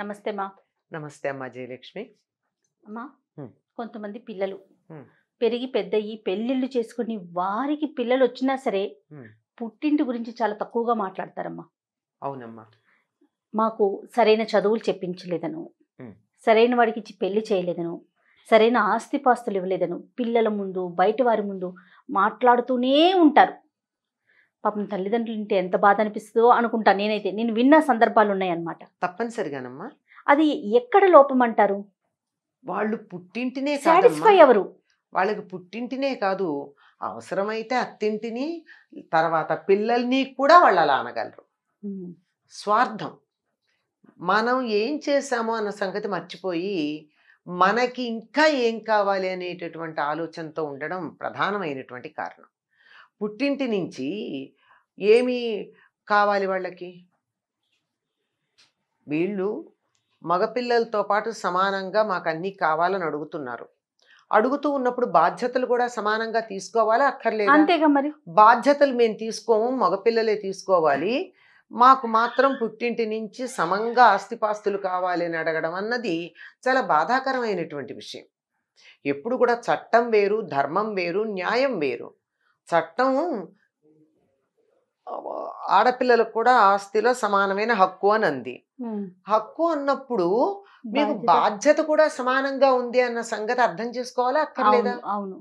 నమస్తే మా నమస్తే అమ్మా జయలక్ష్మి అమ్మా కొంతమంది పిల్లలు పెరిగి పెద్దయి పెళ్ళిళ్ళు చేసుకుని వారికి పిల్లలు వచ్చినా సరే పుట్టింటి గురించి చాలా తక్కువగా మాట్లాడతారమ్మా అవునమ్మా మాకు సరైన చదువులు చెప్పించలేదను సరైన వాడికి ఇచ్చి పెళ్లి చేయలేదను సరైన ఆస్తిపాస్తులు ఇవ్వలేదను పిల్లల ముందు బయట వారి ముందు మాట్లాడుతూనే ఉంటారు పాపం తల్లిదండ్రులు అంటే ఎంత బాధ అనిపిస్తుందో అనుకుంటా నేనైతే నేను విన్న సందర్భాలు ఉన్నాయన్నమాట తప్పనిసరిగానమ్మా అది ఎక్కడ లోపం అంటారు వాళ్ళు పుట్టింటినే సాటిస్ఫై ఎవరు వాళ్ళకి పుట్టింటినే కాదు అవసరమైతే అత్తింటిని తర్వాత పిల్లల్ని కూడా వాళ్ళు అలా అనగలరు స్వార్థం మనం ఏం చేశాము అన్న సంగతి మర్చిపోయి మనకి ఇంకా ఏం కావాలి అనేటటువంటి ఆలోచనతో ఉండడం ప్రధానమైనటువంటి కారణం పుట్టింటి నుంచి ఏమి కావాలి వాళ్ళకి వీళ్ళు మగపిల్లలతో పాటు సమానంగా మాకు అన్నీ కావాలని అడుగుతున్నారు అడుగుతూ ఉన్నప్పుడు బాధ్యతలు కూడా సమానంగా తీసుకోవాలి అక్కర్లేదు అంతేగా మరి బాధ్యతలు మేము తీసుకోము మగపిల్లలే తీసుకోవాలి మాకు మాత్రం పుట్టింటి నుంచి సమంగా ఆస్తిపాస్తులు కావాలి అని అడగడం అన్నది చాలా బాధాకరమైనటువంటి విషయం ఎప్పుడు కూడా చట్టం వేరు ధర్మం వేరు న్యాయం వేరు చట్టం ఆడపిల్లలకు కూడా ఆస్తిలో సమానమైన హక్కు అని అంది హక్కు అన్నప్పుడు మీకు బాధ్యత కూడా సమానంగా ఉంది అన్న సంగతి అర్థం చేసుకోవాలి అక్కర్లేదా అవును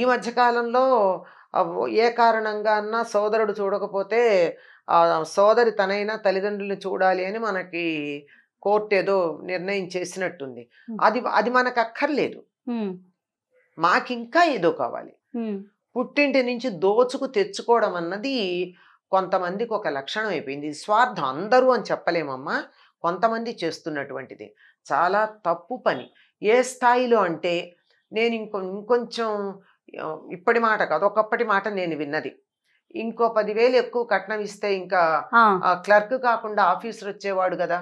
ఈ కాలంలో ఏ కారణంగా అన్నా సోదరుడు చూడకపోతే సోదరి తనైనా తల్లిదండ్రుల్ని చూడాలి అని మనకి కోర్టు ఏదో నిర్ణయం చేసినట్టుంది అది అది మనకు అక్కర్లేదు మాకింకా ఏదో కావాలి పుట్టింటి నుంచి దోచుకు తెచ్చుకోవడం అన్నది కొంతమందికి ఒక లక్షణం అయిపోయింది స్వార్థం అందరూ అని చెప్పలేమమ్మా కొంతమంది చేస్తున్నటువంటిది చాలా తప్పు పని ఏ స్థాయిలో అంటే నేను ఇంకొం ఇంకొంచెం ఇప్పటి మాట కాదు ఒకప్పటి మాట నేను విన్నది ఇంకో పదివేలు ఎక్కువ కట్నం ఇస్తే ఇంకా క్లర్క్ కాకుండా ఆఫీసర్ వచ్చేవాడు కదా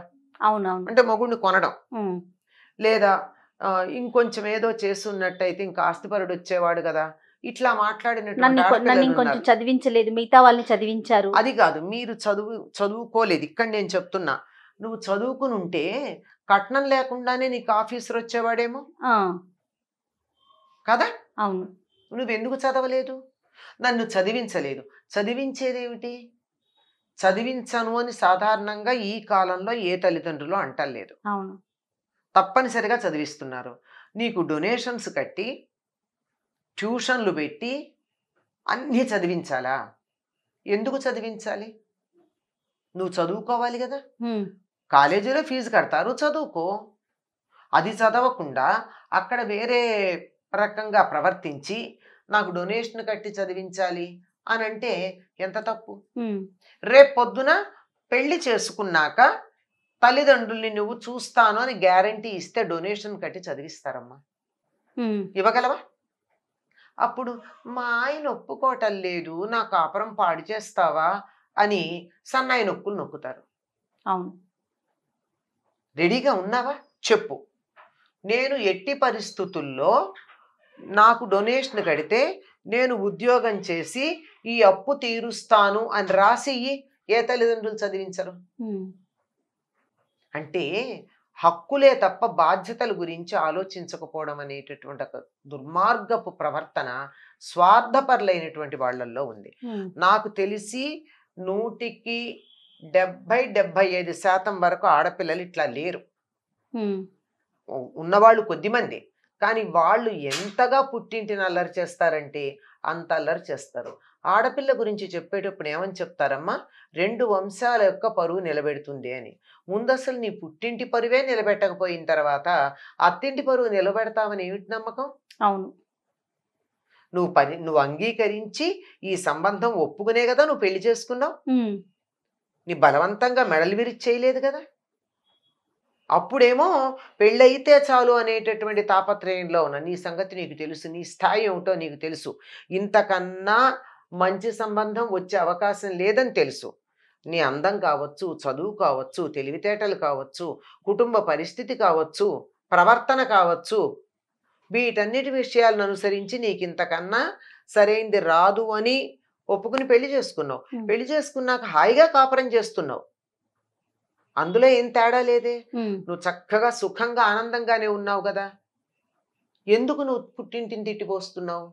అవునవును అంటే మొగుడిని కొనడం లేదా ఇంకొంచెం ఏదో చేస్తున్నట్టయితే ఇంకా ఆస్తిపరుడు వచ్చేవాడు కదా ఇట్లా మాట్లాడినట్టు కొంచెం చదివించలేదు మిగతా వాళ్ళని చదివించారు అది కాదు మీరు చదువు చదువుకోలేదు ఇక్కడ నేను చెప్తున్నా నువ్వు చదువుకుని ఉంటే కట్నం లేకుండానే నీకు ఆఫీసర్ వచ్చేవాడేమో కదా అవును నువ్వెందుకు చదవలేదు నన్ను చదివించలేదు చదివించేదేమిటి చదివించను అని సాధారణంగా ఈ కాలంలో ఏ తల్లిదండ్రులు అంటలేదు తప్పనిసరిగా చదివిస్తున్నారు నీకు డొనేషన్స్ కట్టి ట్యూషన్లు పెట్టి అన్నీ చదివించాలా ఎందుకు చదివించాలి నువ్వు చదువుకోవాలి కదా కాలేజీలో ఫీజు కడతారు చదువుకో అది చదవకుండా అక్కడ వేరే రకంగా ప్రవర్తించి నాకు డొనేషన్ కట్టి చదివించాలి అని అంటే ఎంత తప్పు రేపు పొద్దున పెళ్లి చేసుకున్నాక తల్లిదండ్రుల్ని నువ్వు చూస్తాను అని గ్యారంటీ ఇస్తే డొనేషన్ కట్టి చదివిస్తారమ్మా ఇవ్వగలవా అప్పుడు మా ఆయన ఒప్పుకోవటం లేదు నా కాపురం పాడు చేస్తావా అని సన్నాయి నొక్కులు నొక్కుతారు అవును రెడీగా ఉన్నావా చెప్పు నేను ఎట్టి పరిస్థితుల్లో నాకు డొనేషన్ కడితే నేను ఉద్యోగం చేసి ఈ అప్పు తీరుస్తాను అని రాసి ఏ తల్లిదండ్రులు చదివించరు అంటే హక్కులే తప్ప బాధ్యతల గురించి ఆలోచించకపోవడం అనేటటువంటి ఒక దుర్మార్గపు ప్రవర్తన స్వార్థపరులైనటువంటి వాళ్ళల్లో ఉంది నాకు తెలిసి నూటికి డెబ్బై డెబ్బై ఐదు శాతం వరకు ఆడపిల్లలు ఇట్లా లేరు ఉన్నవాళ్ళు కొద్దిమంది కానీ వాళ్ళు ఎంతగా పుట్టింటిని అల్లరి చేస్తారంటే అంత అల్లరి చేస్తారు ఆడపిల్ల గురించి చెప్పేటప్పుడు ఏమని చెప్తారమ్మా రెండు వంశాల యొక్క పరువు నిలబెడుతుంది అని ముందు అసలు నీ పుట్టింటి పరువే నిలబెట్టకపోయిన తర్వాత అత్తింటి పరువు నిలబెడతామని ఏమిటి నమ్మకం అవును నువ్వు పని నువ్వు అంగీకరించి ఈ సంబంధం ఒప్పుకునే కదా నువ్వు పెళ్లి చేసుకున్నావు నీ బలవంతంగా మెడలు విరిచి చేయలేదు కదా అప్పుడేమో పెళ్ళయితే చాలు అనేటటువంటి తాపత్రయంలో ఉన్న నీ సంగతి నీకు తెలుసు నీ స్థాయి ఏమిటో నీకు తెలుసు ఇంతకన్నా మంచి సంబంధం వచ్చే అవకాశం లేదని తెలుసు నీ అందం కావచ్చు చదువు కావచ్చు తెలివితేటలు కావచ్చు కుటుంబ పరిస్థితి కావచ్చు ప్రవర్తన కావచ్చు వీటన్నిటి విషయాలను అనుసరించి నీకు ఇంతకన్నా సరైంది రాదు అని ఒప్పుకుని పెళ్లి చేసుకున్నావు పెళ్లి చేసుకున్నాక హాయిగా కాపురం చేస్తున్నావు అందులో ఏం తేడా లేదే నువ్వు చక్కగా సుఖంగా ఆనందంగానే ఉన్నావు కదా ఎందుకు నువ్వు పుట్టింటిని తిట్టిపోస్తున్నావు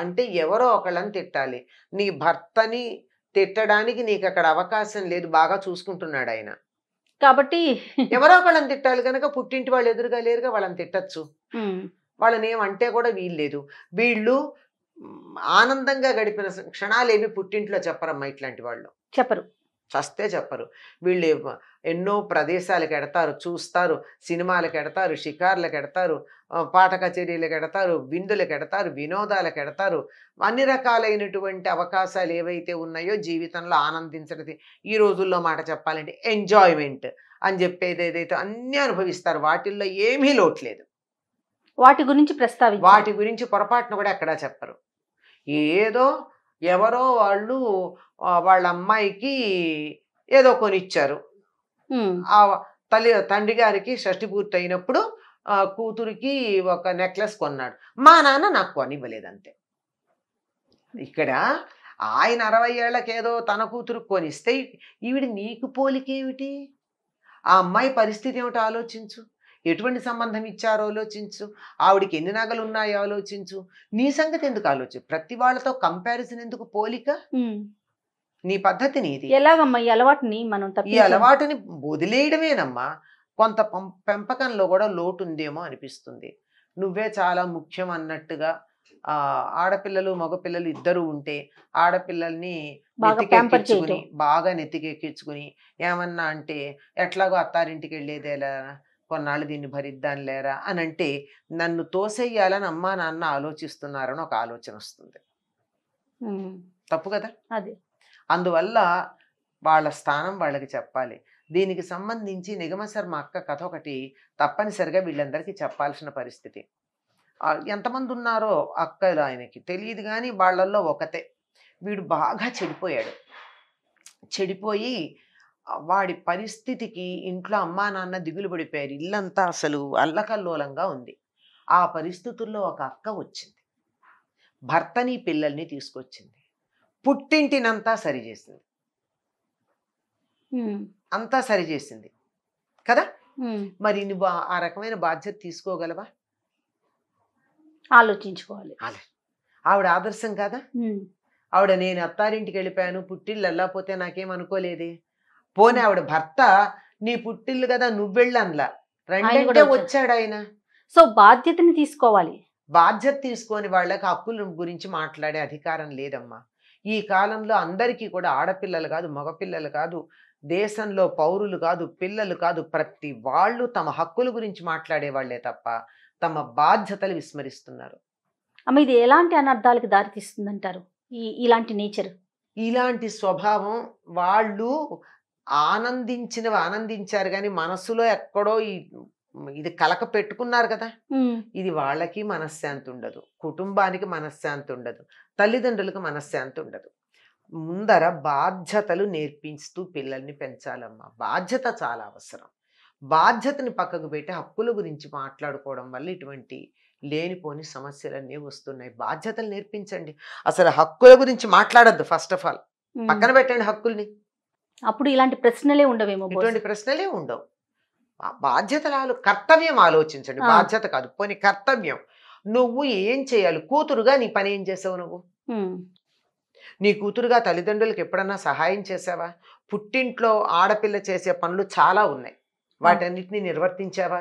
అంటే ఎవరో ఒకళ్ళని తిట్టాలి నీ భర్తని తిట్టడానికి నీకు అక్కడ అవకాశం లేదు బాగా చూసుకుంటున్నాడు ఆయన కాబట్టి ఎవరో ఒకళ్ళని తిట్టాలి కనుక పుట్టింటి వాళ్ళు ఎదురుగా లేరుగా వాళ్ళని తిట్టచ్చు వాళ్ళని ఏమంటే కూడా వీల్లేదు వీళ్ళు ఆనందంగా గడిపిన క్షణాలు ఏమి పుట్టింట్లో చెప్పరమ్మా ఇట్లాంటి వాళ్ళు చెప్పరు చస్తే చెప్పరు వీళ్ళు ఎన్నో ప్రదేశాలకు ఎడతారు చూస్తారు సినిమాలకు ఎడతారు షికార్లకు ఎడతారు పాట కచేరీలకు ఎడతారు విందులకు ఎడతారు వినోదాలకు ఎడతారు అన్ని రకాలైనటువంటి అవకాశాలు ఏవైతే ఉన్నాయో జీవితంలో ఆనందించడం ఈ రోజుల్లో మాట చెప్పాలంటే ఎంజాయ్మెంట్ అని చెప్పేది ఏదైతే అన్నీ అనుభవిస్తారు వాటిల్లో ఏమీ లోట్లేదు వాటి గురించి ప్రస్తావి వాటి గురించి పొరపాటును కూడా ఎక్కడా చెప్పరు ఏదో ఎవరో వాళ్ళు వాళ్ళ అమ్మాయికి ఏదో కొనిచ్చారు తల్లి తండ్రి గారికి షష్టి పూర్తి అయినప్పుడు కూతురికి ఒక నెక్లెస్ కొన్నాడు మా నాన్న నాకు కొనివ్వలేదంతే ఇక్కడ ఆయన అరవై ఏళ్ళకేదో తన కూతురు కొనిస్తే ఈవిడ నీకు పోలికేమిటి ఆ అమ్మాయి పరిస్థితి ఏమిటో ఆలోచించు ఎటువంటి సంబంధం ఇచ్చారో ఆలోచించు ఆవిడికి ఎన్ని నగలు ఉన్నాయో ఆలోచించు నీ సంగతి ఎందుకు ఆలోచించు ప్రతి వాళ్ళతో కంపారిజన్ ఎందుకు పోలిక నీ పద్ధతి నీది ఎలాగమ్మా ఈ అలవాటుని మనం ఈ అలవాటుని వదిలేయడమేనమ్మా కొంత పెంపకంలో కూడా లోటు ఉందేమో అనిపిస్తుంది నువ్వే చాలా ముఖ్యం అన్నట్టుగా ఆడపిల్లలు మగపిల్లలు ఇద్దరు ఉంటే ఆడపిల్లల్ని బాగా నెత్తికెక్కించుకుని ఏమన్నా అంటే ఎట్లాగో అత్తారింటికి వెళ్ళేదేలా కొన్నాళ్ళు దీన్ని భరిద్దాం లేరా అని అంటే నన్ను తోసేయాలని అమ్మా నాన్న ఆలోచిస్తున్నారని ఒక ఆలోచన వస్తుంది తప్పు కదా అది అందువల్ల వాళ్ళ స్థానం వాళ్ళకి చెప్పాలి దీనికి సంబంధించి నిగమ శర్మ అక్క కథ ఒకటి తప్పనిసరిగా వీళ్ళందరికీ చెప్పాల్సిన పరిస్థితి ఎంతమంది ఉన్నారో అక్కలు ఆయనకి తెలియదు కానీ వాళ్ళల్లో ఒకతే వీడు బాగా చెడిపోయాడు చెడిపోయి వాడి పరిస్థితికి ఇంట్లో అమ్మా నాన్న దిగులు పడిపోయారు ఇల్లంతా అసలు అల్లకల్లోలంగా ఉంది ఆ పరిస్థితుల్లో ఒక అక్క వచ్చింది భర్తని పిల్లల్ని తీసుకొచ్చింది పుట్టింటినంతా సరిచేసింది అంతా సరిచేసింది కదా మరి నువ్వు ఆ రకమైన బాధ్యత తీసుకోగలవా ఆలోచించుకోవాలి ఆవిడ ఆదర్శం కాదా ఆవిడ నేను అత్తారింటికి వెళ్ళిపోయాను పుట్టిళ్ళు వెళ్ళకపోతే నాకేం అనుకోలేదే పోనీ ఆవిడ భర్త నీ పుట్టిల్లు కదా నువ్వెళ్ళన్లా రెండంటే వచ్చాడు ఆయన సో బాధ్యతని తీసుకోవాలి బాధ్యత తీసుకొని వాళ్ళకి హక్కుల గురించి మాట్లాడే అధికారం లేదమ్మా ఈ కాలంలో అందరికీ కూడా ఆడపిల్లలు కాదు మగపిల్లలు కాదు దేశంలో పౌరులు కాదు పిల్లలు కాదు ప్రతి వాళ్ళు తమ హక్కుల గురించి మాట్లాడే వాళ్ళే తప్ప తమ బాధ్యతలు విస్మరిస్తున్నారు అమ్మ ఇది ఎలాంటి అనర్థాలకు దారితీస్తుందంటారు ఈ ఇలాంటి నేచర్ ఇలాంటి స్వభావం వాళ్ళు ఆనందించినవి ఆనందించారు కానీ మనసులో ఎక్కడో ఈ ఇది కలక పెట్టుకున్నారు కదా ఇది వాళ్ళకి మనశ్శాంతి ఉండదు కుటుంబానికి మనశ్శాంతి ఉండదు తల్లిదండ్రులకు మనశ్శాంతి ఉండదు ముందర బాధ్యతలు నేర్పిస్తూ పిల్లల్ని పెంచాలమ్మా బాధ్యత చాలా అవసరం బాధ్యతని పక్కకు పెట్టి హక్కుల గురించి మాట్లాడుకోవడం వల్ల ఇటువంటి లేనిపోని సమస్యలన్నీ వస్తున్నాయి బాధ్యతలు నేర్పించండి అసలు హక్కుల గురించి మాట్లాడద్దు ఫస్ట్ ఆఫ్ ఆల్ పక్కన పెట్టండి హక్కుల్ని అప్పుడు ఇలాంటి ప్రశ్నలే ఉండవేమో ఇటువంటి ప్రశ్నలే ఉండవు రాలు కర్తవ్యం ఆలోచించండి బాధ్యత కాదు పోనీ కర్తవ్యం నువ్వు ఏం చేయాలి కూతురుగా నీ పని ఏం చేసావు నువ్వు నీ కూతురుగా తల్లిదండ్రులకు ఎప్పుడన్నా సహాయం చేసావా పుట్టింట్లో ఆడపిల్ల చేసే పనులు చాలా ఉన్నాయి వాటన్నిటిని నిర్వర్తించావా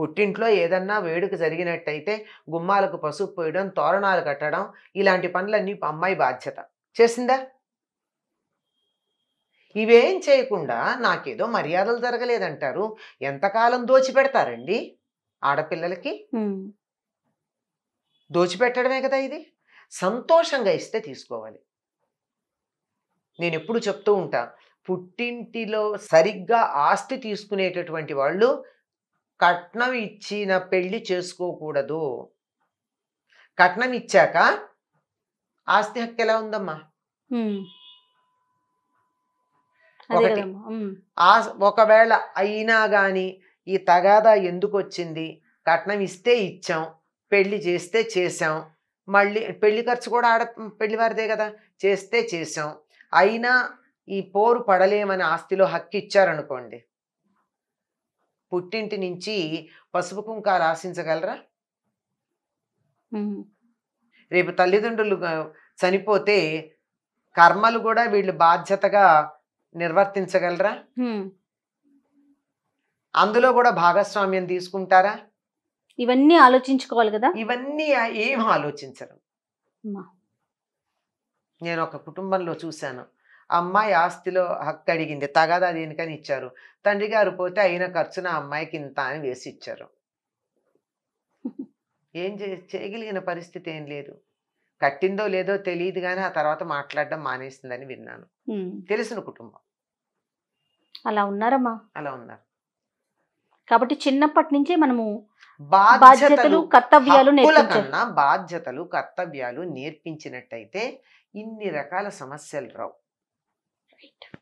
పుట్టింట్లో ఏదన్నా వేడుక జరిగినట్టయితే గుమ్మాలకు పసుపు పోయడం తోరణాలు కట్టడం ఇలాంటి పనులన్నీ అమ్మాయి బాధ్యత చేసిందా ఇవేం చేయకుండా నాకేదో మర్యాదలు జరగలేదంటారు ఎంతకాలం దోచిపెడతారండి ఆడపిల్లలకి దోచిపెట్టడమే కదా ఇది సంతోషంగా ఇస్తే తీసుకోవాలి నేను ఎప్పుడు చెప్తూ ఉంటా పుట్టింటిలో సరిగ్గా ఆస్తి తీసుకునేటటువంటి వాళ్ళు కట్నం ఇచ్చిన పెళ్లి చేసుకోకూడదు కట్నం ఇచ్చాక ఆస్తి హక్కు ఎలా ఉందమ్మా ఒకటి ఆ ఒకవేళ అయినా కానీ ఈ తగాదా ఎందుకు వచ్చింది కట్నం ఇస్తే ఇచ్చాం పెళ్లి చేస్తే చేసాం మళ్ళీ పెళ్లి ఖర్చు కూడా ఆడ పెళ్లివారిదే కదా చేస్తే చేసాం అయినా ఈ పోరు పడలేమని ఆస్తిలో హక్కు ఇచ్చారనుకోండి పుట్టింటి నుంచి పసుపు కుంకాలు ఆశించగలరా రేపు తల్లిదండ్రులు చనిపోతే కర్మలు కూడా వీళ్ళు బాధ్యతగా నిర్వర్తించగలరా అందులో కూడా భాగస్వామ్యం తీసుకుంటారా ఇవన్నీ ఆలోచించుకోవాలి కదా ఇవన్నీ ఏం ఆలోచించరు నేను ఒక కుటుంబంలో చూశాను అమ్మాయి ఆస్తిలో హక్కు అడిగింది తగాదా దేనికని ఇచ్చారు తండ్రి గారు పోతే అయిన ఖర్చున అమ్మాయికి ఇంత అని వేసి ఇచ్చారు ఏం చేయగలిగిన పరిస్థితి ఏం లేదు కట్టిందో లేదో తెలియదు కానీ ఆ తర్వాత మాట్లాడడం మానేసిందని విన్నాను తెలిసిన కుటుంబం అలా ఉన్నారమ్మా అలా ఉన్నారు కాబట్టి చిన్నప్పటి నుంచే మనము బాధ్యతలు కర్తవ్యాలు కన్నా బాధ్యతలు కర్తవ్యాలు నేర్పించినట్టయితే ఇన్ని రకాల సమస్యలు రావు రైట్